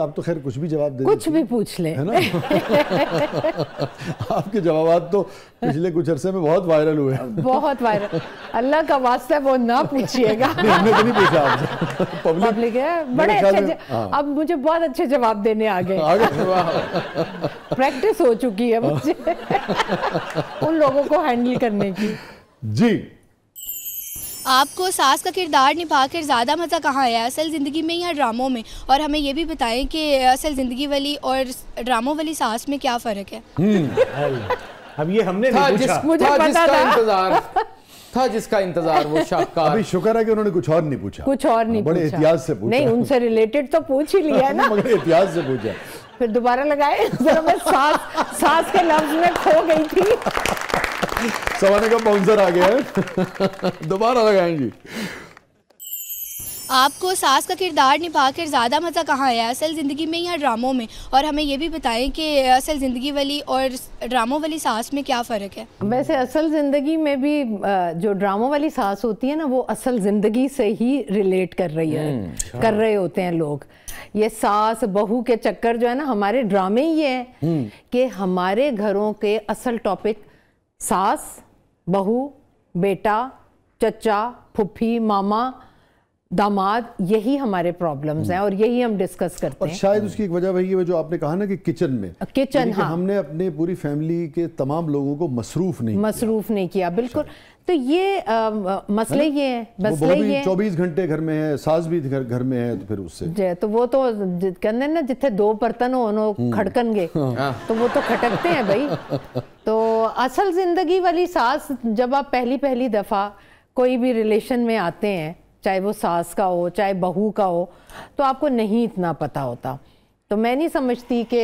आप तो खैर कुछ भी जवाब दे कुछ भी पूछ ले है ना आपके जवाब तो पिछले कुछ अरसे में बहुत वायरल हुए बहुत वायरल अल्लाह का वास्ता वो ना पूछिएगा हमने तो नहीं पूछा आपसे पब्लिक है बड़े अच्छे हाँ। अब मुझे बहुत अच्छे जवाब देने आ गए प्रैक्टिस हो चुकी है मुझे उन लोगों को हैंडल करने की जी आपको सास का किरदार निभा कर ज़्यादा मज़ा कहाँ आया असल ज़िंदगी में या ड्रामों में और हमें ये भी बताएं कि असल ज़िंदगी वाली और ड्रामों वाली सास में क्या फ़र्क है हम्म, अब ये हमने था नहीं पूछा मुझे था पता था इंतजार था जिसका इंतजार वो शाहकार अभी शुक्र है कि उन्होंने कुछ और नहीं पूछा कुछ और नहीं हाँ, बड़े इतिहास से पूछा नहीं उनसे रिलेटेड तो पूछ ही लिया ना मगर इतिहास से पूछा फिर दोबारा लगाए सास सास के लफ्ज में खो गई थी सवाने का बाउंसर आ गया है दोबारा लगाएंगी आपको सास का किरदार निभा कर ज़्यादा मज़ा कहाँ आया असल ज़िंदगी में या ड्रामों में और हमें ये भी बताएं कि असल ज़िंदगी वाली और ड्रामों वाली सास में क्या फ़र्क है वैसे असल ज़िंदगी में भी जो ड्रामों वाली सास होती है ना वो असल ज़िंदगी से ही रिलेट कर रही है हम्म, अच्छा। कर रहे होते हैं लोग ये सास बहू के चक्कर जो है ना हमारे ड्रामे ही हैं हम्म। कि हमारे घरों के असल टॉपिक सास बहू बेटा चचा फुफी मामा दामाद यही हमारे प्रॉब्लम्स हैं और यही हम डिस्कस करते और हैं शायद उसकी एक वजह वही है जो आपने कहा ना कि किचन में uh, किचन हाँ हमने अपने पूरी फैमिली के तमाम लोगों को मसरूफ नहीं मसरूफ नहीं किया बिल्कुल तो ये आ, uh, uh, मसले ये है मसले ये चौबीस घंटे घर में है सास भी घर घर में है तो फिर उससे जे, तो वो तो कहते ना जिथे दो बर्तन हो हम्म। खड़कन गए हाँ। तो वो तो खटकते हैं भाई असल ज़िंदगी वाली सास जब आप पहली पहली दफ़ा कोई भी रिलेशन में आते हैं चाहे वो सास का हो चाहे बहू का हो तो आपको नहीं इतना पता होता तो मैं नहीं समझती कि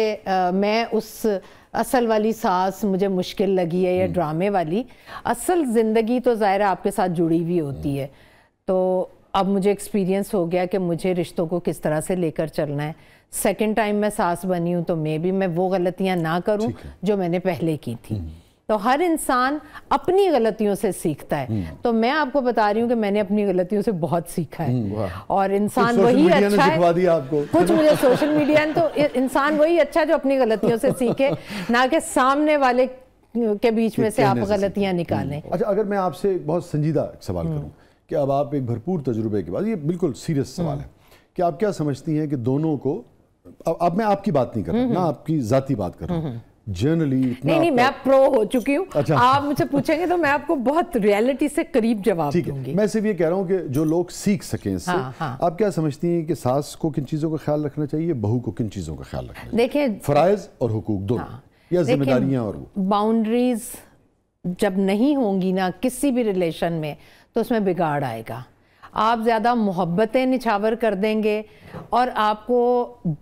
मैं उस असल वाली सास मुझे मुश्किल लगी है या ड्रामे हम्म। वाली असल ज़िंदगी तो ज़ाहिर आपके साथ जुड़ी हुई होती है तो अब मुझे एक्सपीरियंस हो गया कि मुझे रिश्तों को किस तरह से लेकर चलना है सेकेंड टाइम मैं सास बनी हूँ तो मे भी मैं वो गलतियाँ ना करूँ जो मैंने पहले की थी हम्म। तो हर इंसान अपनी गलतियों से सीखता है हम्म। तो मैं आपको बता रही हूँ कि मैंने अपनी गलतियों से बहुत सीखा है हम्म, और अच्छा तो इंसान वही अच्छा है आपको कुछ मुझे सोशल मीडिया तो इंसान वही अच्छा जो अपनी गलतियों से सीखे ना कि सामने वाले के बीच में से आप गलतियां निकालें हम्म। अच्छा अगर मैं आपसे बहुत संजीदा सवाल करूँ कि अब आप एक भरपूर तजुर्बे के बाद ये बिल्कुल सीरियस सवाल है कि आप क्या समझती हैं कि दोनों को अब, अब मैं आपकी बात नहीं कर रहा ना आपकी ज़ाती बात कर रहा हूँ जनरली नहीं नहीं मैं प्रो हो चुकी हूँ अच्छा आप मुझसे पूछेंगे तो मैं आपको बहुत रियलिटी से करीब जवाब दूंगी मैं सिर्फ ये कह रहा हूँ कि जो लोग सीख सकें इससे हाँ, हाँ. आप क्या समझती हैं कि सास को किन चीज़ों का ख्याल रखना चाहिए बहू को किन चीज़ों का ख्याल रखना देखिए फ़राइज और हकूक दोनों हाँ, या जिम्मेदारियाँ और बाउंड्रीज जब नहीं होंगी ना किसी भी रिलेशन में तो उसमें बिगाड़ आएगा आप ज़्यादा मोहब्बतें निछावर कर देंगे और आपको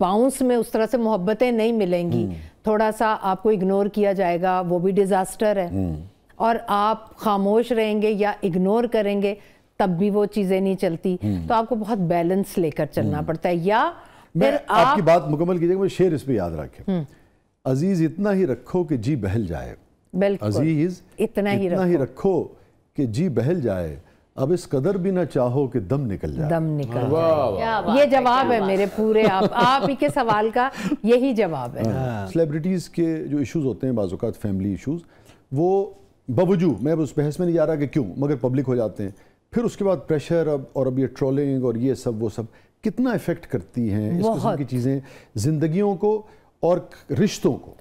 बाउंस में उस तरह से मोहब्बतें नहीं मिलेंगी हम्म। थोड़ा सा आपको इग्नोर किया जाएगा वो भी डिज़ास्टर है हम्म। और आप खामोश रहेंगे या इग्नोर करेंगे तब भी वो चीज़ें नहीं चलती हम्म। तो आपको बहुत बैलेंस लेकर चलना हम्म। पड़ता है या फिर आप... आपकी बात मुकम्मल कीजिएगा मैं शेर इस याद रखें अजीज़ इतना ही रखो कि जी बहल जाए बिल्कुल अजीज़ इतना इतना ही रखो कि जी बहल जाए अब इस कदर भी ना चाहो कि दम निकल जाए दम निकल वाँ, वाँ, वाँ, वाँ, ये जवाब है मेरे पूरे आप आप ही के सवाल का यही जवाब है सेलिब्रिटीज़ हाँ। हाँ। के जो इश्यूज होते हैं बाजुकात फैमिली इश्यूज वो बवजू मैं उस बहस में नहीं जा रहा कि क्यों मगर पब्लिक हो जाते हैं फिर उसके बाद प्रेशर अब और अब ये ट्रोलिंग और ये सब वो सब कितना इफ़ेक्ट करती हैं इस किस्म की चीज़ें ज़िंदगियों को और रिश्तों को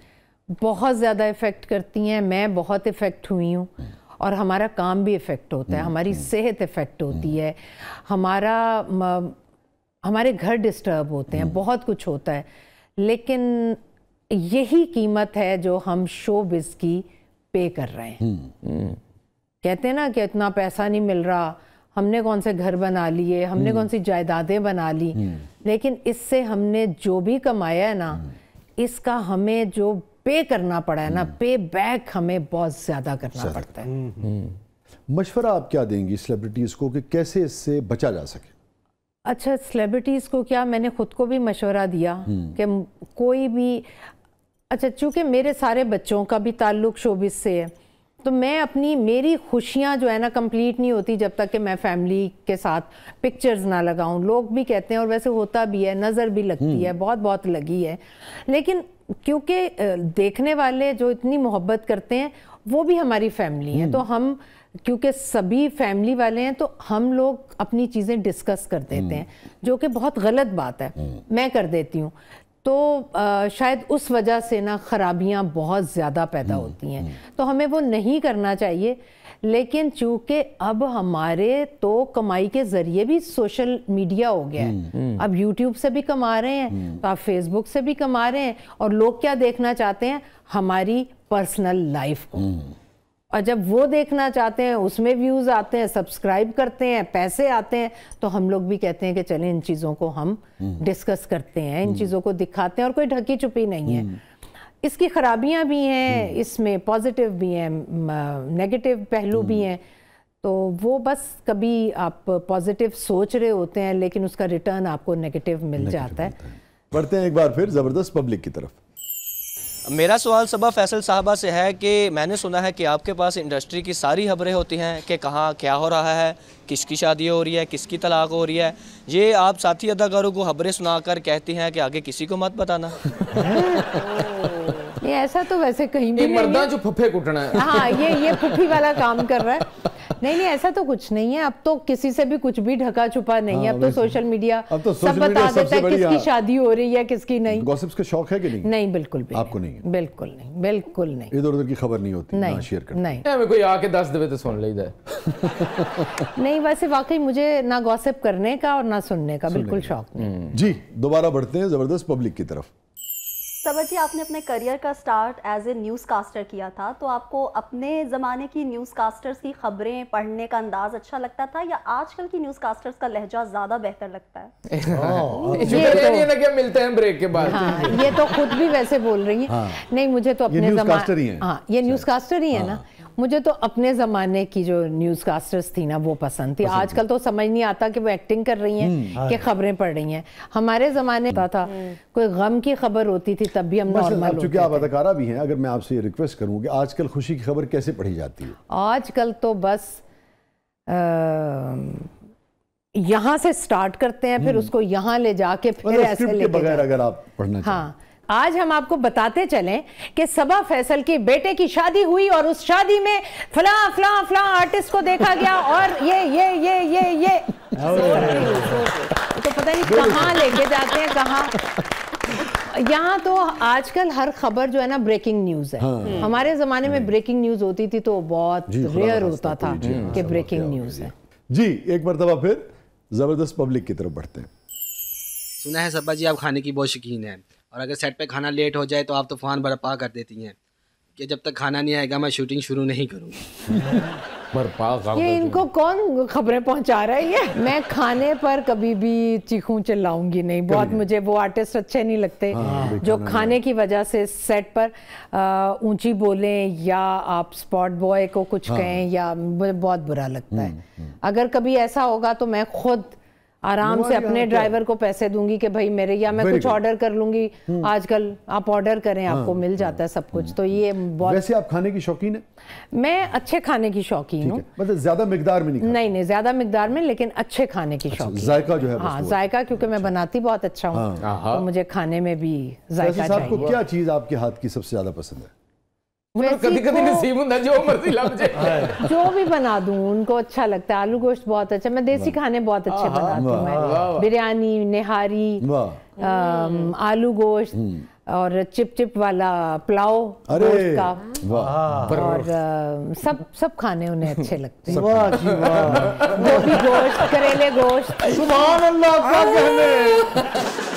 बहुत ज़्यादा इफ़ेक्ट करती हैं मैं बहुत इफ़ेक्ट हुई हूँ और हमारा काम भी इफ़ेक्ट होता है हम्म, हमारी हम्म। सेहत इफ़ेक्ट होती हम्म। है हमारा हमारे घर डिस्टर्ब होते हैं बहुत कुछ होता है लेकिन यही कीमत है जो हम शो बिज की पे कर रहे हैं कहते हैं ना कि इतना पैसा नहीं मिल रहा हमने कौन से घर बना लिए हमने कौन सी जायदादें बना ली लेकिन इससे हमने जो भी कमाया है ना इसका हमें जो पे करना पड़ा है ना हम्म। पे बैक हमें बहुत ज़्यादा करना पड़ता है हम्म। हम्म। मशवरा आप क्या देंगी सेलिब्रिटीज़ को कि कैसे इससे बचा जा सके अच्छा सेलिब्रिटीज़ को क्या मैंने ख़ुद को भी मशवरा दिया कि कोई भी अच्छा चूँकि मेरे सारे बच्चों का भी ताल्लुक शोबिस से है तो मैं अपनी मेरी खुशियाँ जो है ना कंप्लीट नहीं होती जब तक कि मैं फैमिली के साथ पिक्चर्स ना लगाऊं लोग भी कहते हैं और वैसे होता भी है नज़र भी लगती है बहुत बहुत लगी है लेकिन क्योंकि देखने वाले जो इतनी मोहब्बत करते हैं वो भी हमारी फैमिली है तो हम्म। हम क्योंकि सभी फैमिली वाले हैं तो हम लोग अपनी चीज़ें डिस्कस कर देते हम्म। हैं जो कि बहुत गलत बात है हम्म। मैं कर देती हूँ तो आ, शायद उस वजह से ना खराबियाँ बहुत ज़्यादा पैदा होती हैं तो हमें वो नहीं करना चाहिए लेकिन चूंकि अब हमारे तो कमाई के जरिए भी सोशल मीडिया हो गया है हम्म, हम्म। अब यूट्यूब से भी कमा रहे हैं तो आप फेसबुक से भी कमा रहे हैं और लोग क्या देखना चाहते हैं हमारी पर्सनल लाइफ को हम्म। और जब वो देखना चाहते हैं उसमें व्यूज़ आते हैं सब्सक्राइब करते हैं पैसे आते हैं तो हम लोग भी कहते हैं कि चले इन चीज़ों को हम डिस्कस करते हैं इन चीज़ों को दिखाते हैं और कोई ढकी छुपी नहीं है इसकी ख़राबियाँ भी हैं हम्म। इसमें पॉजिटिव भी हैं नेगेटिव पहलू भी हम्म। हैं तो वो बस कभी आप पॉजिटिव सोच रहे होते हैं लेकिन उसका रिटर्न आपको नेगेटिव मिल जाता है बढ़ते हैं एक बार फिर ज़बरदस्त पब्लिक की तरफ मेरा सवाल सबा फैसल साहबा से है कि मैंने सुना है कि आपके पास इंडस्ट्री की सारी खबरें होती हैं कि कहाँ क्या हो रहा है किसकी शादी हो रही है किसकी तलाक हो रही है ये आप साथी अदाकारों को खबरें सुनाकर कहती हैं कि आगे किसी को मत बताना ऐसा तो वैसे कहीं भी मर्दा जो फुफे कुटना है हाँ ये ये फुफी वाला काम कर रहा है नहीं नहीं ऐसा तो कुछ नहीं है अब तो किसी से भी कुछ भी ढका छुपा नहीं है हाँ, अब तो सोशल मीडिया अब तो सब बता देता है किसकी शादी हो रही है किसकी नहीं गॉसिप्स का शौक है कि नहीं नहीं बिल्कुल भी आपको नहीं बिल्कुल नहीं बिल्कुल नहीं इधर उधर की खबर नहीं होती नहीं शेयर नहीं कोई आके दस दे तो सुन लेता नहीं वैसे वाकई मुझे ना गॉसिप करने का और ना सुनने का बिल्कुल शौक नहीं हम्म। जी दोबारा बढ़ते हैं जबरदस्त पब्लिक की तरफ सबर जी आपने अपने करियर का start as a newscaster किया था तो आपको अपने ज़माने की न्यूज़ कास्टर्स की खबरें पढ़ने का अंदाज अच्छा लगता था या आजकल की न्यूज़ कास्टर्स का लहजा ज़्यादा बेहतर लगता है हाँ, हाँ, ये तो, ना मिलते हैं ब्रेक के बाद हाँ, ये तो खुद भी वैसे बोल रही है हाँ। नहीं मुझे तो अपने ये न्यूज़ अच्छा। कास्टर ही है ना मुझे तो अपने ज़माने की जो न्यूज़ कास्टर्स थी ना वो पसंद थी आजकल तो समझ नहीं आता कि वो एक्टिंग कर रही हैं हम्म। कि हाँ। खबरें पढ़ रही हैं हमारे ज़माने का था हम्म। कोई गम की खबर होती थी तब भी हम नॉर्मल चूँकि आप अदाकारा भी हैं अगर मैं आपसे ये रिक्वेस्ट करूँ कि आजकल खुशी की खबर कैसे पढ़ी जाती है आजकल तो बस यहाँ से स्टार्ट करते हैं फिर हम्म। उसको यहाँ ले जाके मतलब फिर ऐसे के बगैर अगर आप पढ़ना हाँ आज हम आपको बताते चलें कि सबा फैसल के बेटे की शादी हुई और उस शादी में फला फला फला आर्टिस्ट को देखा गया और ये ये ये ये ये तो पता नहीं कहाँ लेके जाते हैं कहाँ यहाँ तो आजकल हर खबर जो है ना ब्रेकिंग न्यूज है हाँ। हम्म। हमारे जमाने में ब्रेकिंग हाँ। न्यूज होती थी तो बहुत रेयर होता था कि ब्रेकिंग न्यूज है जी एक मरतबा फिर जबरदस्त पब्लिक की तरफ बढ़ते हैं सुना है सब्बा जी आप खाने की बहुत शौकीन है और अगर सेट पे खाना लेट हो जाए तो आप तूफान तो बर्पा कर देती हैं कि जब तक खाना नहीं आएगा मैं शूटिंग शुरू नहीं करूँगी इनको कौन खबरें पहुंचा रहा है ये मैं खाने पर कभी भी चीखूं चिल्लाऊंगी नहीं बहुत मुझे वो आर्टिस्ट अच्छे नहीं लगते हाँ, हाँ जो खाने की वजह से सेट पर ऊंची बोलें या आप स्पॉट बॉय को कुछ हाँ, कहें या मुझे बहुत बुरा लगता हम्म, है हम्म। अगर कभी ऐसा होगा तो मैं खुद आराम से अपने ड्राइवर को पैसे दूंगी कि भाई मेरे या मैं कुछ ऑर्डर कर लूंगी हम्म। आजकल आप ऑर्डर करें हाँ, आपको मिल हाँ, जाता है सब कुछ हम्म। तो ये वैसे आप खाने की शौकीन है मैं अच्छे खाने की शौकीन हूँ मतलब ज्यादा मिकदार में नहीं नहीं नहीं ज्यादा मिकदार में लेकिन अच्छे खाने की अच्छा, शौकीन जायका जो है हाँ जायका क्योंकि मैं अच्छा। बनाती बहुत अच्छा हूँ हाँ। तो मुझे खाने में भी जायका क्या चीज आपके हाथ की सबसे ज्यादा पसंद है हाँ। जो भी बना दू उनको अच्छा लगता है आलू गोश्त बहुत अच्छा मैं देसी खाने बहुत अच्छे बनाती हूँ बिरयानी निहारी आलू गोश्त हम्म। और चिप चिप वाला पुलाव का और सब सब खाने उन्हें अच्छे लगते हैं गोभी गोश्त करेले गोश्त सुभान अल्लाह